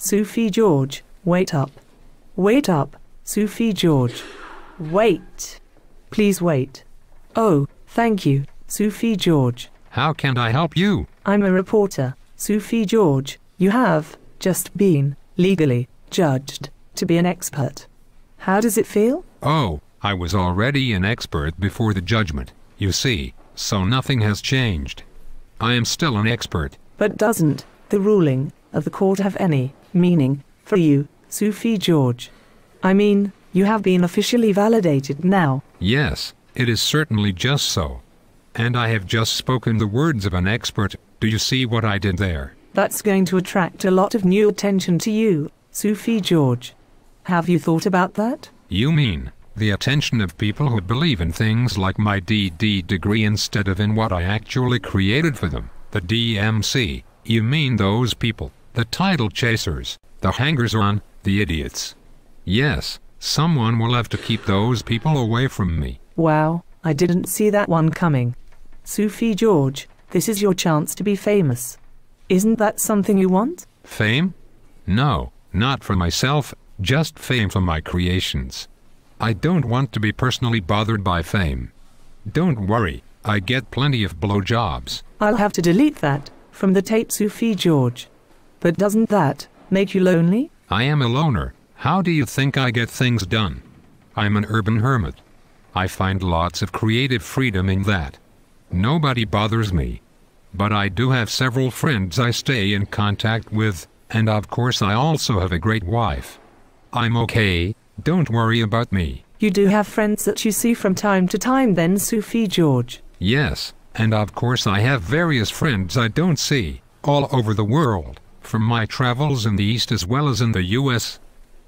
Sufi George, wait up. Wait up, Sufi George. Wait. Please wait. Oh, thank you, Sufi George. How can I help you? I'm a reporter, Sufi George. You have just been legally judged to be an expert. How does it feel? Oh, I was already an expert before the judgment, you see, so nothing has changed. I am still an expert. But doesn't the ruling of the court have any meaning for you, Sufi George. I mean, you have been officially validated now. Yes, it is certainly just so. And I have just spoken the words of an expert. Do you see what I did there? That's going to attract a lot of new attention to you, Sufi George. Have you thought about that? You mean, the attention of people who believe in things like my DD degree instead of in what I actually created for them, the DMC. You mean those people? the title chasers, the hangers on, the idiots. Yes, someone will have to keep those people away from me. Wow, I didn't see that one coming. Sufi George, this is your chance to be famous. Isn't that something you want? Fame? No, not for myself, just fame for my creations. I don't want to be personally bothered by fame. Don't worry, I get plenty of blowjobs. I'll have to delete that from the tape Sufi George. But doesn't that make you lonely? I am a loner. How do you think I get things done? I'm an urban hermit. I find lots of creative freedom in that. Nobody bothers me. But I do have several friends I stay in contact with, and of course I also have a great wife. I'm okay, don't worry about me. You do have friends that you see from time to time then, Sufi George? Yes, and of course I have various friends I don't see, all over the world from my travels in the East as well as in the US,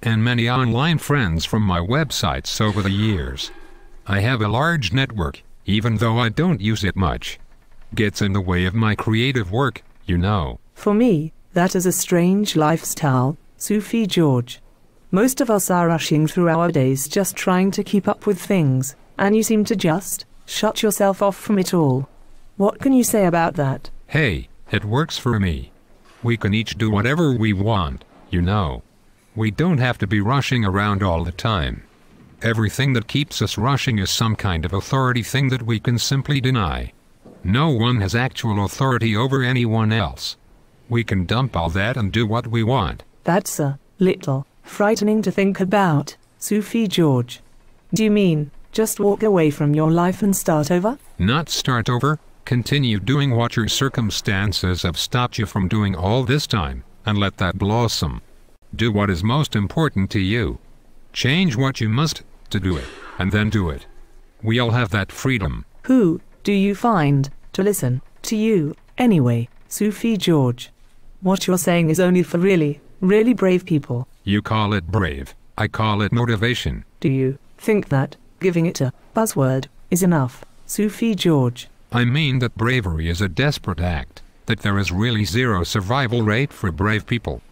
and many online friends from my websites over the years. I have a large network, even though I don't use it much. Gets in the way of my creative work, you know. For me, that is a strange lifestyle, Sufi George. Most of us are rushing through our days just trying to keep up with things, and you seem to just shut yourself off from it all. What can you say about that? Hey, it works for me. We can each do whatever we want, you know. We don't have to be rushing around all the time. Everything that keeps us rushing is some kind of authority thing that we can simply deny. No one has actual authority over anyone else. We can dump all that and do what we want. That's a little frightening to think about, Sufi George. Do you mean just walk away from your life and start over? Not start over, Continue doing what your circumstances have stopped you from doing all this time, and let that blossom. Do what is most important to you. Change what you must to do it, and then do it. We all have that freedom. Who do you find to listen to you anyway, Sufi George? What you're saying is only for really, really brave people. You call it brave. I call it motivation. Do you think that giving it a buzzword is enough, Sufi George? I mean that bravery is a desperate act, that there is really zero survival rate for brave people.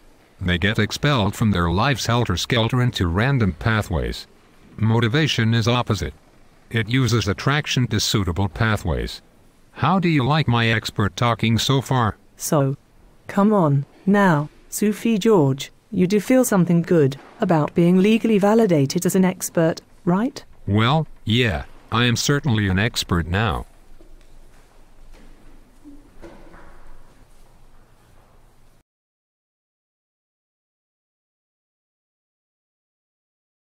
They get expelled from their lives helter-skelter into random pathways. Motivation is opposite. It uses attraction to suitable pathways. How do you like my expert talking so far? So. Come on, now, Sufi George, you do feel something good about being legally validated as an expert, right? Well, yeah, I am certainly an expert now.